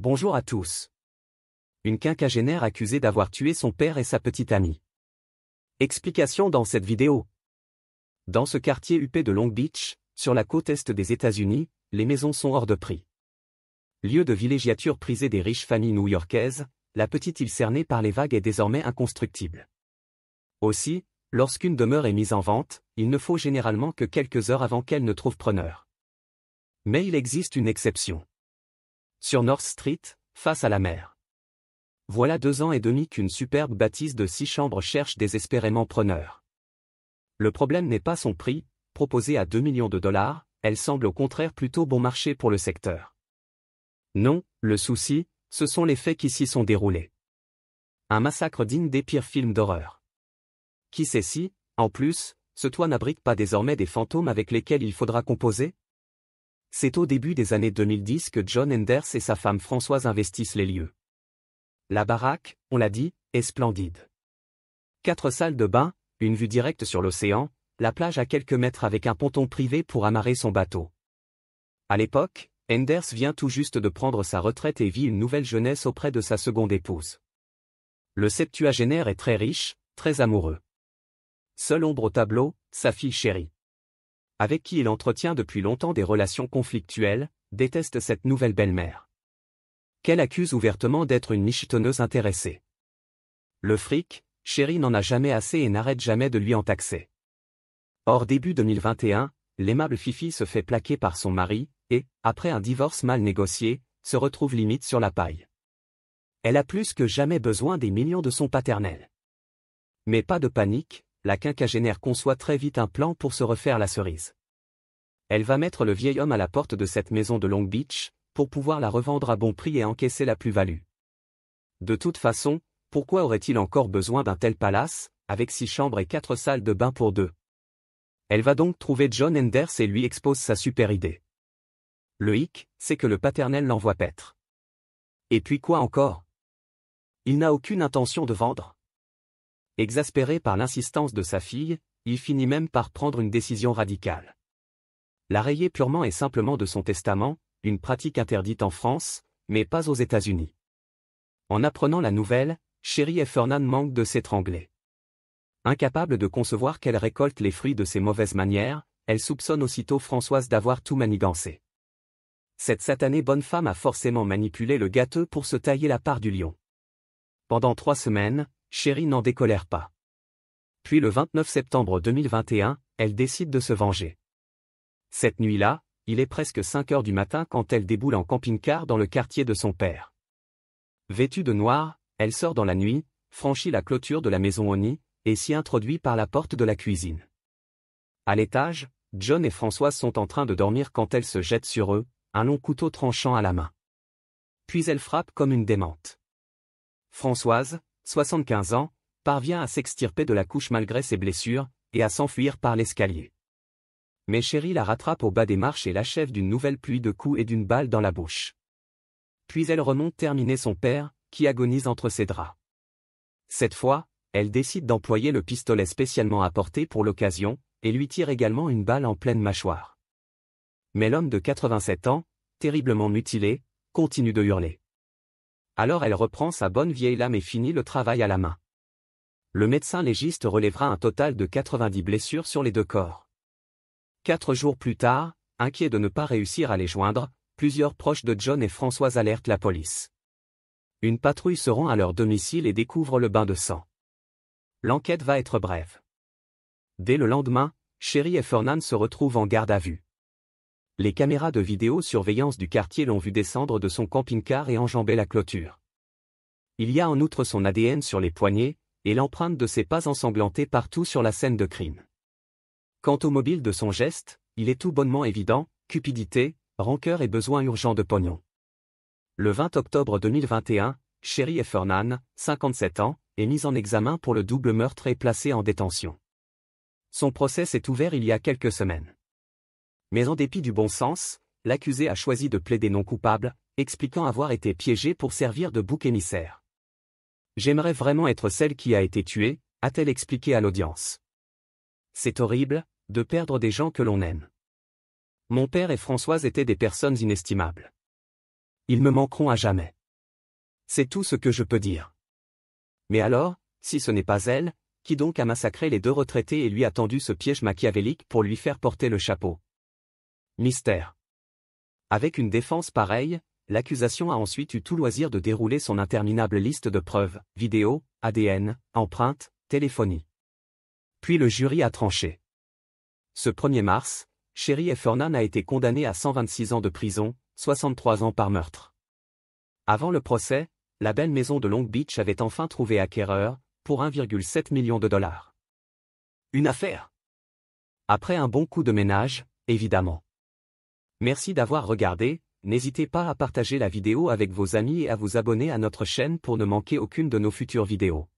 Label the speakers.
Speaker 1: Bonjour à tous. Une quinquagénaire accusée d'avoir tué son père et sa petite amie. Explication dans cette vidéo. Dans ce quartier huppé de Long Beach, sur la côte est des États-Unis, les maisons sont hors de prix. Lieu de villégiature prisé des riches familles new-yorkaises, la petite île cernée par les vagues est désormais inconstructible. Aussi, lorsqu'une demeure est mise en vente, il ne faut généralement que quelques heures avant qu'elle ne trouve preneur. Mais il existe une exception. Sur North Street, face à la mer. Voilà deux ans et demi qu'une superbe bâtisse de six chambres cherche désespérément preneur. Le problème n'est pas son prix, proposé à 2 millions de dollars, elle semble au contraire plutôt bon marché pour le secteur. Non, le souci, ce sont les faits qui s'y sont déroulés. Un massacre digne des pires films d'horreur. Qui sait si, en plus, ce toit n'abrite pas désormais des fantômes avec lesquels il faudra composer c'est au début des années 2010 que John Enders et sa femme Françoise investissent les lieux. La baraque, on l'a dit, est splendide. Quatre salles de bain, une vue directe sur l'océan, la plage à quelques mètres avec un ponton privé pour amarrer son bateau. À l'époque, Enders vient tout juste de prendre sa retraite et vit une nouvelle jeunesse auprès de sa seconde épouse. Le septuagénaire est très riche, très amoureux. Seule ombre au tableau, sa fille chérie avec qui il entretient depuis longtemps des relations conflictuelles, déteste cette nouvelle belle-mère. Qu'elle accuse ouvertement d'être une michitonneuse intéressée. Le fric, chérie n'en a jamais assez et n'arrête jamais de lui en taxer. Or début 2021, l'aimable Fifi se fait plaquer par son mari, et, après un divorce mal négocié, se retrouve limite sur la paille. Elle a plus que jamais besoin des millions de son paternel. Mais pas de panique, la quinquagénaire conçoit très vite un plan pour se refaire la cerise. Elle va mettre le vieil homme à la porte de cette maison de Long Beach, pour pouvoir la revendre à bon prix et encaisser la plus-value. De toute façon, pourquoi aurait-il encore besoin d'un tel palace, avec six chambres et quatre salles de bain pour deux Elle va donc trouver John Enders et lui expose sa super idée. Le hic, c'est que le paternel l'envoie paître. Et puis quoi encore Il n'a aucune intention de vendre. Exaspéré par l'insistance de sa fille, il finit même par prendre une décision radicale. La purement et simplement de son testament, une pratique interdite en France, mais pas aux États-Unis. En apprenant la nouvelle, Chéri et manque manquent de s'étrangler. Incapable de concevoir qu'elle récolte les fruits de ses mauvaises manières, elle soupçonne aussitôt Françoise d'avoir tout manigancé. Cette satanée bonne femme a forcément manipulé le gâteau pour se tailler la part du lion. Pendant trois semaines, Chérie n'en décolère pas. Puis le 29 septembre 2021, elle décide de se venger. Cette nuit-là, il est presque 5 heures du matin quand elle déboule en camping-car dans le quartier de son père. Vêtue de noir, elle sort dans la nuit, franchit la clôture de la maison nid, et s'y introduit par la porte de la cuisine. À l'étage, John et Françoise sont en train de dormir quand elle se jette sur eux, un long couteau tranchant à la main. Puis elle frappe comme une démente. Françoise, 75 ans, parvient à s'extirper de la couche malgré ses blessures, et à s'enfuir par l'escalier. Mais Chéri la rattrape au bas des marches et l'achève d'une nouvelle pluie de coups et d'une balle dans la bouche. Puis elle remonte terminer son père, qui agonise entre ses draps. Cette fois, elle décide d'employer le pistolet spécialement apporté pour l'occasion, et lui tire également une balle en pleine mâchoire. Mais l'homme de 87 ans, terriblement mutilé, continue de hurler. Alors elle reprend sa bonne vieille lame et finit le travail à la main. Le médecin légiste relèvera un total de 90 blessures sur les deux corps. Quatre jours plus tard, inquiets de ne pas réussir à les joindre, plusieurs proches de John et Françoise alertent la police. Une patrouille se rend à leur domicile et découvre le bain de sang. L'enquête va être brève. Dès le lendemain, Sherry et Fernand se retrouvent en garde à vue les caméras de vidéosurveillance du quartier l'ont vu descendre de son camping-car et enjamber la clôture. Il y a en outre son ADN sur les poignets, et l'empreinte de ses pas ensanglantés partout sur la scène de crime. Quant au mobile de son geste, il est tout bonnement évident, cupidité, rancœur et besoin urgent de pognon. Le 20 octobre 2021, Sherry Effernan, 57 ans, est mise en examen pour le double meurtre et placée en détention. Son procès s'est ouvert il y a quelques semaines mais en dépit du bon sens, l'accusé a choisi de plaider non coupable, expliquant avoir été piégé pour servir de bouc émissaire. J'aimerais vraiment être celle qui a été tuée, a-t-elle expliqué à l'audience. C'est horrible, de perdre des gens que l'on aime. Mon père et Françoise étaient des personnes inestimables. Ils me manqueront à jamais. C'est tout ce que je peux dire. Mais alors, si ce n'est pas elle, qui donc a massacré les deux retraités et lui a tendu ce piège machiavélique pour lui faire porter le chapeau Mystère. Avec une défense pareille, l'accusation a ensuite eu tout loisir de dérouler son interminable liste de preuves, vidéos, ADN, empreintes, téléphonie. Puis le jury a tranché. Ce 1er mars, Sherry Effernan a été condamné à 126 ans de prison, 63 ans par meurtre. Avant le procès, la belle maison de Long Beach avait enfin trouvé acquéreur, pour 1,7 million de dollars. Une affaire. Après un bon coup de ménage, évidemment. Merci d'avoir regardé, n'hésitez pas à partager la vidéo avec vos amis et à vous abonner à notre chaîne pour ne manquer aucune de nos futures vidéos.